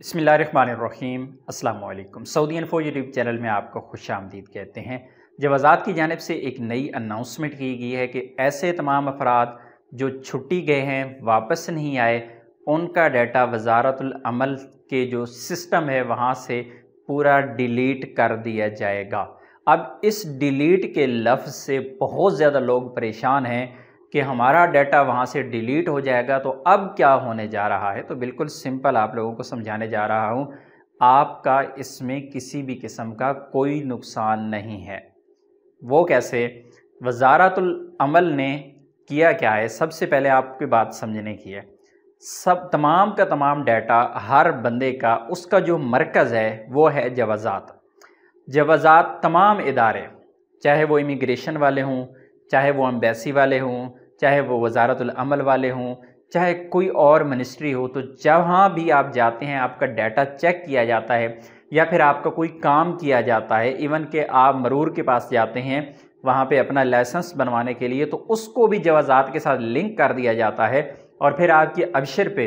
बसमीम् अल्लाम Saudi info YouTube channel में आपको खुश आमदीद कहते हैं जवाजात की जानब से एक नई अनाउंसमेंट की गई है कि ऐसे तमाम अफराद जो छुट्टी गए हैं वापस नहीं आए उनका डाटा वजारतमल के जो सिस्टम है वहाँ से पूरा डिलीट कर दिया जाएगा अब इस डिलीट के लफ्ज़ से बहुत ज़्यादा लोग परेशान हैं कि हमारा डाटा वहाँ से डिलीट हो जाएगा तो अब क्या होने जा रहा है तो बिल्कुल सिंपल आप लोगों को समझाने जा रहा हूँ आपका इसमें किसी भी किस्म का कोई नुकसान नहीं है वो कैसे वजारतुलमल ने किया क्या है सबसे पहले आपकी बात समझने की है सब तमाम का तमाम डाटा हर बंदे का उसका जो मरकज़ है वो है जवाज़ात जवाज़ात तमाम इदारे चाहे वो इमिग्रेशन वाले हों चाहे वो एम्बेसी वाले हों चाहे वो वजारतमल वाले हों चाहे कोई और मिनिस्ट्री हो तो जहाँ भी आप जाते हैं आपका डाटा चेक किया जाता है या फिर आपका कोई काम किया जाता है इवन के आप मरूर के पास जाते हैं वहाँ पे अपना लाइसेंस बनवाने के लिए तो उसको भी जवाजात के साथ लिंक कर दिया जाता है और फिर आपके अबशर पे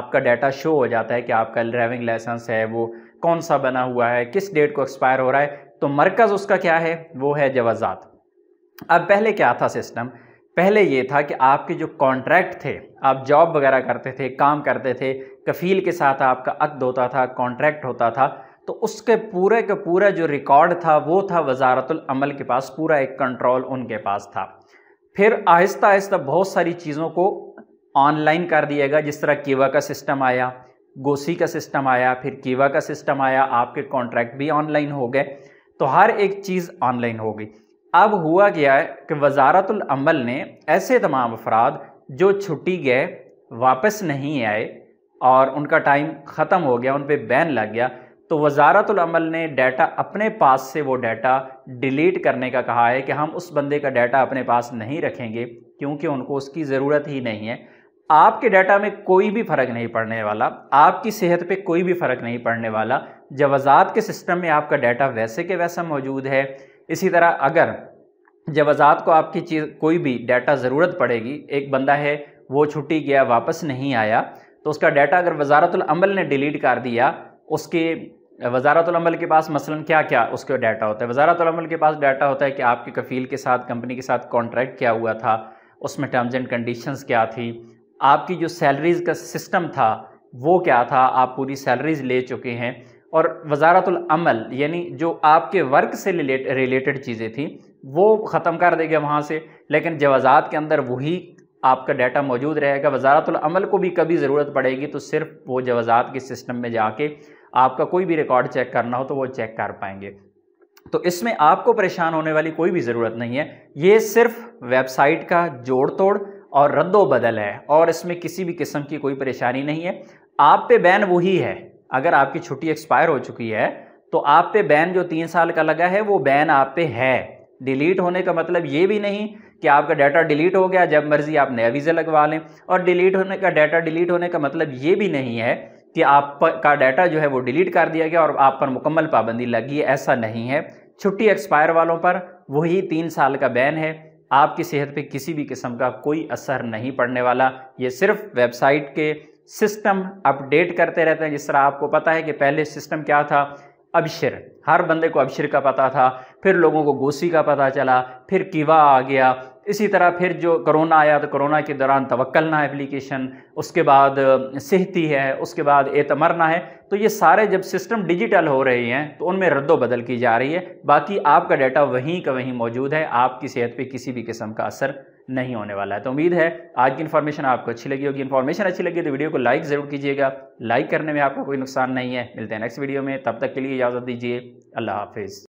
आपका डाटा शो हो जाता है कि आपका ड्राइविंग लाइसेंस है वो कौन सा बना हुआ है किस डेट को एक्सपायर हो रहा है तो मरकज़ उसका क्या है वो है जवाजात अब पहले क्या था सिस्टम पहले ये था कि आपके जो कॉन्ट्रैक्ट थे आप जॉब वगैरह करते थे काम करते थे कफ़ील के साथ आपका अक्द होता था कॉन्ट्रैक्ट होता था तो उसके पूरे का पूरा जो रिकॉर्ड था वो था वजारतुल अमल के पास पूरा एक कंट्रोल उनके पास था फिर आहिस्ता आहिस्ता बहुत सारी चीज़ों को ऑनलाइन कर दिया गया जिस तरह कीवा का सिस्टम आया गोसी का सिस्टम आया फिर कीवा का सिस्टम आया आपके कॉन्ट्रैक्ट भी ऑनलाइन हो गए तो हर एक चीज़ ऑनलाइन हो गई अब हुआ क्या है कि वजारतमल ने ऐसे तमाम अफराद जो छुट्टी गए वापस नहीं आए और उनका टाइम ख़त्म हो गया उन पर बैन लग गया तो वजारतुलमल ने डाटा अपने पास से वो डाटा डिलीट करने का कहा है कि हम उस बंदे का डाटा अपने पास नहीं रखेंगे क्योंकि उनको उसकी ज़रूरत ही नहीं है आपके डाटा में कोई भी फ़र्क नहीं पड़ने वाला आपकी सेहत पे कोई भी फ़र्क नहीं पड़ने वाला जवाजात के सिस्टम में आपका डाटा वैसे के वैसा मौजूद है इसी तरह अगर जवाजात को आपकी चीज़ कोई भी डाटा ज़रूरत पड़ेगी एक बंदा है वो छुट्टी गया वापस नहीं आया तो उसका डाटा अगर वजारतमल ने डिलीट कर दिया उसके वजारतमल के पास मसलन क्या क्या उसके डाटा होता है वजारतलमल के पास डाटा होता है कि आपके कफ़ील के साथ कंपनी के साथ कॉन्ट्रैक्ट क्या हुआ था उसमें टर्म्स एंड कंडीशंस क्या थी आपकी जो सैलरीज़ का सिस्टम था वो क्या था आप पूरी सैलरीज ले चुके हैं और वजारतुल अमल यानी जो आपके वर्क से रिलेट रिलेटेड चीज़ें थी वो ख़त्म कर देगा वहाँ से लेकिन जवाज़ात के अंदर वही आपका डाटा मौजूद रहेगा वजारतुल अमल को भी कभी ज़रूरत पड़ेगी तो सिर्फ वो जवाज़ात के सिस्टम में जाके आपका कोई भी रिकॉर्ड चेक करना हो तो वो चेक कर पाएंगे तो इसमें आपको परेशान होने वाली कोई भी ज़रूरत नहीं है ये सिर्फ वेबसाइट का जोड़ तोड़ और रद्दो बदल है और इसमें किसी भी किस्म की कोई परेशानी नहीं है आप पे बैन वही है अगर आपकी छुट्टी एक्सपायर हो चुकी है तो आप पे बैन जो तीन साल का लगा है वो बैन आप पे है डिलीट होने का मतलब ये भी नहीं कि आपका डाटा डिलीट हो गया जब मर्जी आप नया वीज़ा लगवा लें और डिलीट होने का डाटा डिलीट होने का मतलब ये भी नहीं है कि आप का डाटा जो है वो डिलीट कर दिया गया और आप पर मुकम्मल पाबंदी लगी है ऐसा नहीं है छुट्टी एक्सपायर वालों पर वही तीन साल का बैन है आपकी सेहत पे किसी भी किस्म का कोई असर नहीं पड़ने वाला ये सिर्फ वेबसाइट के सिस्टम अपडेट करते रहते हैं जिस तरह आपको पता है कि पहले सिस्टम क्या था अबशर हर बंदे को अबशर का पता था फिर लोगों को गोसी का पता चला फिर किवा आ गया इसी तरह फिर जो कोरोना आया तो कोरोना के दौरान तवक्लना एप्लीकेशन उसके बाद सेहती है उसके बाद एतमरना है तो ये सारे जब सिस्टम डिजिटल हो रहे हैं तो उनमें रद्दो बदल की जा रही है बाकी आपका डाटा वहीं का वहीं मौजूद है आपकी सेहत पे किसी भी किस्म का असर नहीं होने वाला है तो उम्मीद है आज की इन्फॉर्मेशन आपको अच्छी लगी होगी इन्फॉर्मेशन अच्छी लगी तो वीडियो को लाइक ज़रूर कीजिएगा लाइक करने में आपको कोई नुकसान नहीं है मिलते हैं नेक्स्ट वीडियो में तब तक के लिए इजाज़त दीजिए अल्लाह हाफिज़